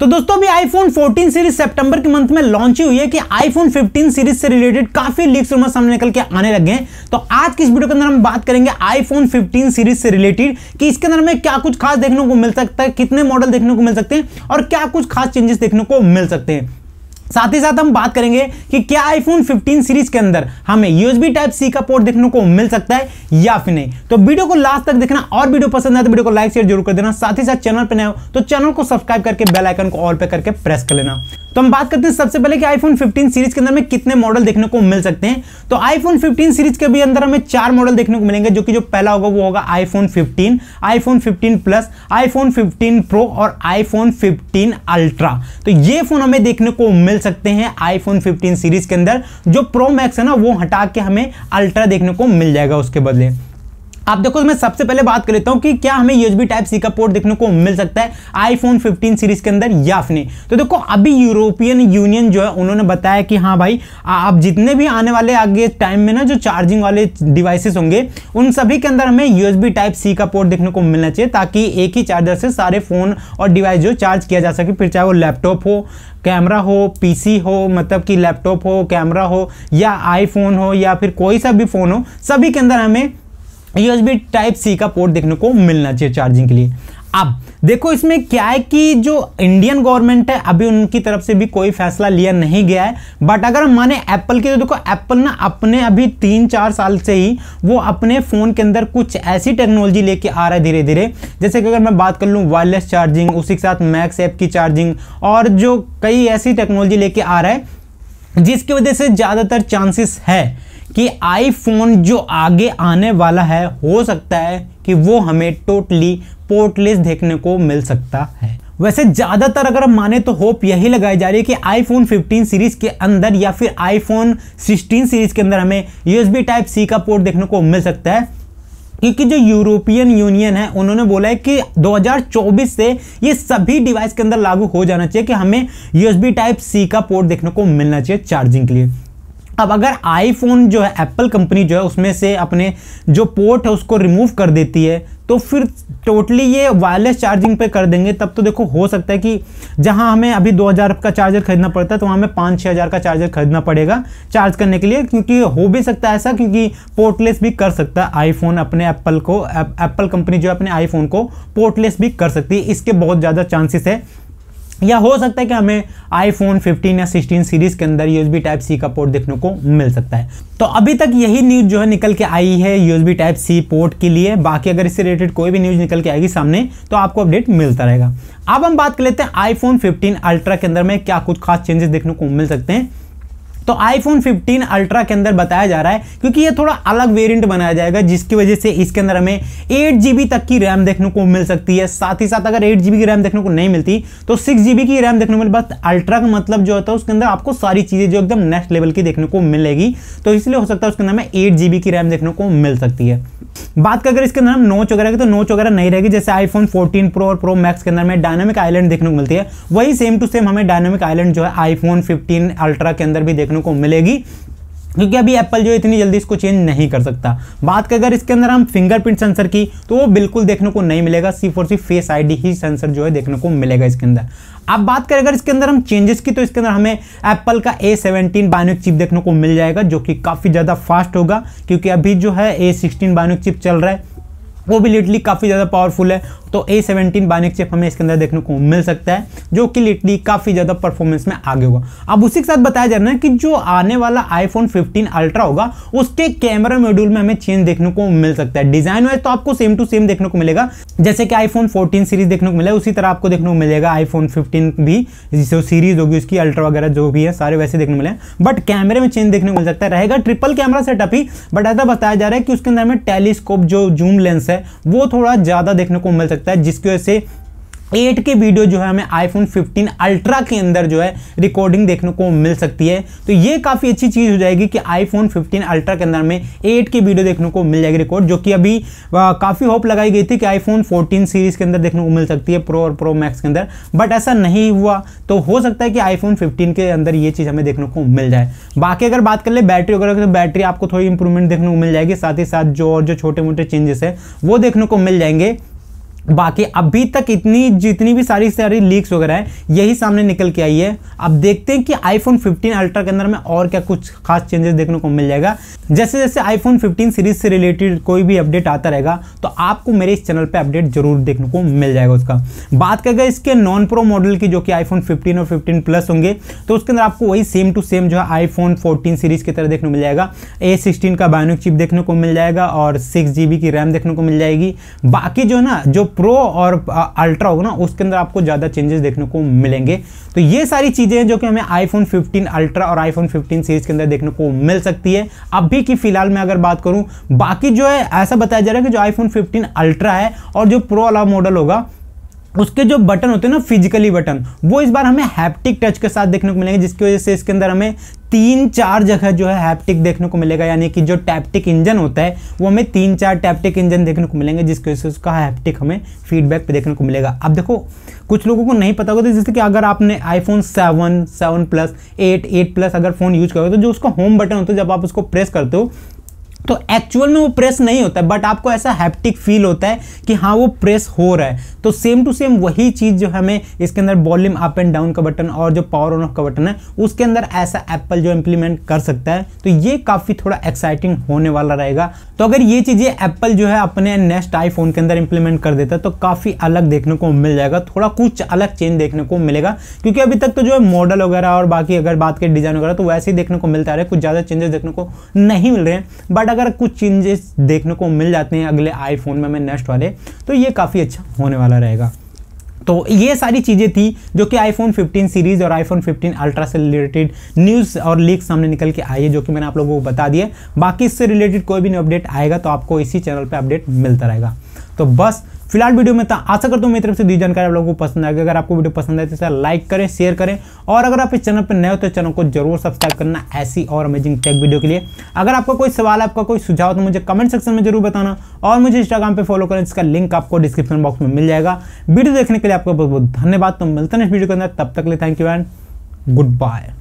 तो दोस्तों अभी आईफोन 14 सीरीज सितंबर के मंथ में लॉन्च ही हुई है कि आईफोन 15 सीरीज से रिलेटेड काफी लीक्स रूमर सामने निकल के आने लगे हैं तो आज की इस वीडियो के अंदर हम बात करेंगे आईफोन 15 सीरीज से रिलेटेड कि इसके अंदर हमें क्या कुछ खास देखने को मिल सकता है कितने मॉडल देखने को मिल सकते हैं और क्या कुछ खास चेंजेस देखने को मिल सकते हैं साथ ही साथ हम बात करेंगे कि क्या आईफोन 15 सीरीज के अंदर हमें यूएसबी टाइप सी का पोर्ट देखने को मिल सकता है या फिर नहीं तो वीडियो को लास्ट तक देखना और वीडियो पसंद आए तो वीडियो को लाइक शेयर जरूर कर देना साथ ही साथ चैनल पर नए हो तो चैनल को सब्सक्राइब करके बेल आइकन को ऑल पे करके प्रेस कर लेना तो हम बात करते हैं सबसे पहले कि आईफोन 15 सीरीज के अंदर में कितने मॉडल देखने को मिल सकते हैं तो आईफोन 15 सीरीज के भी अंदर हमें चार मॉडल देखने को मिलेंगे जो कि जो पहला होगा वो होगा iPhone 15, iPhone 15 plus iPhone 15 pro और आईफोन 15 अल्ट्रा तो ये फोन हमें देखने को मिल मिल सकते हैं आईफोन 15 सीरीज के अंदर जो प्रो मैक्स है ना वो हटा के हमें अल्ट्रा देखने को मिल जाएगा उसके बदले आप देखो मैं सबसे पहले बात कर लेता हूँ कि क्या हमें यूएसबी टाइप सी का पोर्ट देखने को मिल सकता है आईफोन 15 सीरीज के अंदर या फिर नहीं तो देखो अभी यूरोपियन यूनियन जो है उन्होंने बताया कि हाँ भाई आप जितने भी आने वाले आगे टाइम में ना जो चार्जिंग वाले डिवाइसेस होंगे उन सभी के अंदर हमें यूएसबी टाइप सी का पोर्ट देखने को मिलना चाहिए ताकि एक ही चार्जर से सारे फोन और डिवाइस जो चार्ज किया जा सके फिर चाहे वो लैपटॉप हो कैमरा हो पीसी हो मतलब कि लैपटॉप हो कैमरा हो या आईफोन हो या फिर कोई सा भी फ़ोन हो सभी के अंदर हमें यूएसबी टाइप सी का पोर्ट देखने को मिलना चाहिए चार्जिंग के लिए अब देखो इसमें क्या है कि जो इंडियन गवर्नमेंट है अभी उनकी तरफ से भी कोई फैसला लिया नहीं गया है बट अगर माने एप्पल के तो देखो एप्पल ना अपने अभी तीन चार साल से ही वो अपने फ़ोन के अंदर कुछ ऐसी टेक्नोलॉजी लेके आ रहा है धीरे धीरे जैसे कि अगर मैं बात कर लूँ वायरलेस चार्जिंग उसी के साथ मैक्स ऐप की चार्जिंग और जो कई ऐसी टेक्नोलॉजी लेके आ रहा है जिसकी वजह से ज़्यादातर चांसेस है कि आईफोन जो आगे आने वाला है हो सकता है कि वो हमें टोटली पोर्टलेस देखने को मिल सकता है वैसे ज़्यादातर अगर हम माने तो होप यही लगाई जा रही है कि आईफोन 15 सीरीज़ के अंदर या फिर आईफोन 16 सीरीज़ के अंदर हमें यूएसबी टाइप सी का पोर्ट देखने को मिल सकता है क्योंकि जो यूरोपियन यूनियन है उन्होंने बोला है कि 2024 से ये सभी डिवाइस के अंदर लागू हो जाना चाहिए कि हमें यूएसबी टाइप सी का पोर्ट देखने को मिलना चाहिए चार्जिंग के लिए अब अगर आईफोन जो है एप्पल कंपनी जो है उसमें से अपने जो पोर्ट है उसको रिमूव कर देती है तो फिर टोटली ये वायरलेस चार्जिंग पे कर देंगे तब तो देखो हो सकता है कि जहां हमें अभी 2000 का चार्जर खरीदना पड़ता है तो वहाँ हमें पाँच छः हज़ार का चार्जर खरीदना पड़ेगा चार्ज करने के लिए क्योंकि हो भी सकता है ऐसा क्योंकि पोर्टलेस भी कर सकता है आईफोन अपने एप्पल को एप्पल कंपनी जो है अपने आईफोन को पोर्टलेस भी कर सकती है इसके बहुत ज़्यादा चांसेस है या हो सकता है कि हमें आईफोन 15 या 16 सीरीज के अंदर यूएसबी टाइप सी का पोर्ट देखने को मिल सकता है तो अभी तक यही न्यूज़ जो है निकल के आई है यूएसबी टाइप सी पोर्ट के लिए बाकी अगर इससे रिलेटेड कोई भी न्यूज़ निकल के आएगी सामने तो आपको अपडेट मिलता रहेगा अब हम बात कर लेते हैं आईफोन 15 अल्ट्रा के अंदर में क्या कुछ खास चेंजेस देखने को मिल सकते हैं तो आईफोन 15 अल्ट्रा के अंदर बताया जा रहा है क्योंकि ये थोड़ा अलग वेरिएंट बनाया जाएगा जिसकी वजह से इसके अंदर हमें एट तक की रैम देखने को मिल सकती है साथ ही साथ अगर एट जीबी की रैम देखने को नहीं मिलती तो सिक्स जीबी की रैम देखने को मिल बस अल्ट्रा का मतलब जो होता है उसके अंदर आपको सारी चीज़ें जो एकदम नेक्स्ट लेवल की देखने को मिलेगी तो इसलिए हो सकता है उसके अंदर हमें एट की रैम देखने को मिल सकती है बात कर अगर इसके अंदर हम नोच वगैरह की तो नोच वगैरह नहीं रहेगी जैसे आईफोन 14 प्रो और प्रो मैक्स के अंदर में डायनामिक आइलैंड देखने को मिलती है वही सेम टू सेम हमें डायनामिक आइलैंड जो है आईफोन 15 अल्ट्रा के अंदर भी देखने को मिलेगी क्योंकि अभी एप्पल जो इतनी जल्दी इसको चेंज नहीं कर सकता बात कर अगर इसके अंदर हम फिंगरप्रिंट सेंसर की तो वो बिल्कुल देखने को नहीं मिलेगा सी फोर सी फेस आईडी ही सेंसर जो है देखने को मिलेगा इसके अंदर अब बात करें अगर इसके अंदर हम चेंजेस की तो इसके अंदर हमें एप्पल का ए सेवेंटीन बायोनिक चिप देखने को मिल जाएगा जो कि काफ़ी ज़्यादा फास्ट होगा क्योंकि अभी जो है ए सिक्सटीन बायोनिक चिप चल रहा है वो भी लिटली काफ़ी ज़्यादा पावरफुल है तो ए सेवनटीन बायोनिक चिप हमें इसके अंदर देखने को मिल सकता है जो कि लिटली काफ़ी ज़्यादा परफॉर्मेंस में आगे होगा अब उसी के साथ बताया जा रहा है कि जो आने वाला आईफोन फिफ्टीन अल्ट्रा होगा उसके कैमरा मॉड्यूल में हमें चेंज देखने को मिल सकता है डिज़ाइन वाइज तो आपको सेम टू सेम देखने को मिलेगा जैसे कि आईफोन फोर्टीन सीरीज देखने को मिला उसी तरह आपको देखने को मिलेगा आईफोन फिफ्टीन भी जिससे सीरीज होगी उसकी अल्ट्रा वगैरह जो भी है सारे वैसे देखने को मिले बट कैमरे में चेंज देखने को मिल सकता है रहेगा ट्रिपल कैमरा सेटअप ही बट ऐसा बताया जा रहा है कि उसके अंदर हमें टेलीस्कोप जो जूम लेंस है वो थोड़ा ज़्यादा देखने को मिल सकता है सकता है जिसकी वजह से एट के वीडियो जो है हमें आईफोन 15 अल्ट्रा के अंदर जो है रिकॉर्डिंग देखने को मिल सकती है तो ये काफ़ी अच्छी चीज़ हो जाएगी कि आईफोन 15 अल्ट्रा के अंदर में एट के वीडियो देखने को मिल जाएगी रिकॉर्ड जो कि अभी काफ़ी होप लगाई गई थी कि आईफोन 14 सीरीज़ के अंदर देखने को मिल सकती है प्रो और प्रो मैक्स के अंदर बट ऐसा नहीं हुआ तो हो सकता है कि आईफोन फिफ्टीन के अंदर ये चीज़ हमें देखने को मिल जाए बाकी अगर बात कर ले बैटरी वगैरह तो बैटरी आपको थोड़ी इंप्रूवमेंट देखने को मिल जाएगी साथ ही साथ जो और जो छोटे मोटे चेंजेस है वो देखने को मिल जाएंगे बाकी अभी तक इतनी जितनी भी सारी सारी लीक्स वगैरह है यही सामने निकल के आई है अब देखते हैं कि आईफोन 15 अल्ट्रा के अंदर में और क्या कुछ खास चेंजेस देखने को मिल जाएगा जैसे जैसे आईफोन 15 सीरीज से रिलेटेड कोई भी अपडेट आता रहेगा तो आपको मेरे इस चैनल पर अपडेट जरूर देखने को मिल जाएगा उसका बात गए इसके नॉन प्रो मॉडल की जो कि आईफोन फिफ्टीन और फिफ्टीन प्लस होंगे तो उसके अंदर आपको वही सेम टू सेम जो है आई फोर्टीन सीरीज की तरह देखने को मिल जाएगा ए सिक्सटीन का बायोनिक चिप देखने को मिल जाएगा और सिक्स जी की रैम देखने को मिल जाएगी बाकी जो ना जो प्रो और अल्ट्रा होगा ना उसके अंदर आपको ज़्यादा चेंजेस देखने को मिलेंगे तो ये सारी चीज़ें हैं जो कि हमें आईफोन 15 अल्ट्रा और आईफोन 15 सीरीज के अंदर देखने को मिल सकती है अभी की फिलहाल मैं अगर बात करूँ बाकी जो है ऐसा बताया जा रहा है कि जो आईफोन 15 अल्ट्रा है और जो प्रो वाला मॉडल होगा उसके जो बटन होते हैं ना फिजिकली बटन वो इस बार हमें हैप्टिक टच के साथ देखने को मिलेंगे जिसकी वजह से इसके अंदर हमें तीन चार जगह जो है हैप्टिक देखने को मिलेगा यानी कि जो टैप्टिक इंजन होता है वो हमें तीन चार टैप्टिक इंजन देखने को मिलेंगे जिसकी वजह से उसका हैप्टिक हमें फीडबैक पे देखने को मिलेगा अब देखो कुछ लोगों को नहीं पता होगा तो जैसे कि अगर आपने iPhone seven seven plus eight eight plus अगर फ़ोन यूज करोगे तो जो उसका होम बटन होता है जब आप उसको प्रेस करते हो तो एक्चुअल में वो प्रेस नहीं होता है बट आपको ऐसा हैप्टिक फील होता है कि हाँ वो प्रेस हो रहा है तो सेम टू सेम वही चीज़ जो हमें इसके अंदर वॉल्यूम अप एंड डाउन का बटन और जो पावर ऑन ऑफ का बटन है उसके अंदर ऐसा एप्पल जो इम्प्लीमेंट कर सकता है तो ये काफ़ी थोड़ा एक्साइटिंग होने वाला रहेगा तो अगर ये चीज़ें एप्पल जो है अपने नेक्स्ट आईफोन के अंदर इंप्लीमेंट कर देता है तो काफ़ी अलग देखने को मिल जाएगा थोड़ा कुछ अलग चेंज देखने को मिलेगा क्योंकि अभी तक तो जो है मॉडल वगैरह और बाकी अगर बात करें डिज़ाइन वगैरह तो वैसे ही देखने को मिलता रहे कुछ ज़्यादा चेंजेस देखने को नहीं मिल रहे हैं बट अगर कुछ चेंजेस देखने को मिल जाते हैं अगले आईफोन में मैं नेक्स्ट वाले तो ये काफ़ी अच्छा होने वाला रहेगा तो ये सारी चीज़ें थी जो कि आईफोन 15 सीरीज़ और आईफोन 15 अल्ट्रा से रिलेटेड न्यूज़ और लीक सामने निकल के आई है जो कि मैंने आप लोगों को बता दिया बाकी इससे रिलेटेड कोई भी अपडेट आएगा तो आपको इसी चैनल पर अपडेट मिलता रहेगा तो बस फिलहाल वीडियो में आशा करता हूँ मेरी तरफ से दी जानकारी आप लोगों को पसंद आएगी अगर आपको वीडियो पसंद आए तो इसे लाइक करें शेयर करें और अगर आप इस चैनल पर नए हो तो चैनल को जरूर सब्सक्राइब करना ऐसी और अमेजिंग टेक वीडियो के लिए अगर आपका कोई सवाल आपका कोई सुझाव तो मुझे कमेंट सेक्शन में जरूर बताना और मुझे इंस्टाग्राम पर फॉलो करें इसका लिंक आपको डिस्क्रिप्शन बॉक्स में मिल जाएगा वीडियो देखने के लिए आपका बहुत बहुत धन्यवाद तो मिलते हैं इस वीडियो के अंदर तब तक लिए thank you and good bye